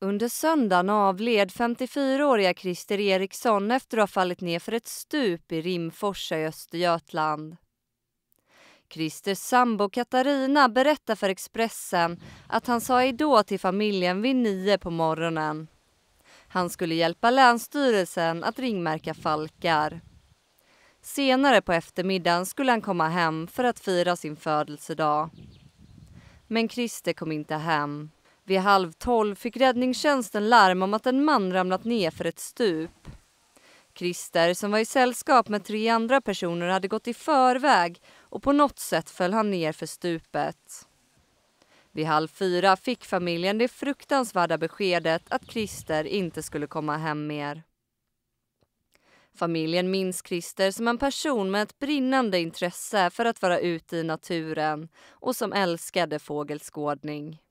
Under söndagen avled 54-åriga Christer Eriksson efter att ha fallit ner för ett stup i Rimforsa i Östergötland. Christers sambo Katarina berättar för Expressen att han sa då till familjen vid nio på morgonen. Han skulle hjälpa Länsstyrelsen att ringmärka falkar. Senare på eftermiddagen skulle han komma hem för att fira sin födelsedag. Men Christer kom inte hem. Vid halv tolv fick räddningstjänsten larm om att en man ramlat ner för ett stup. Christer, som var i sällskap med tre andra personer, hade gått i förväg och på något sätt föll han ner för stupet. Vid halv fyra fick familjen det fruktansvärda beskedet att Christer inte skulle komma hem mer. Familjen minns Christer som en person med ett brinnande intresse för att vara ute i naturen och som älskade fågelskådning.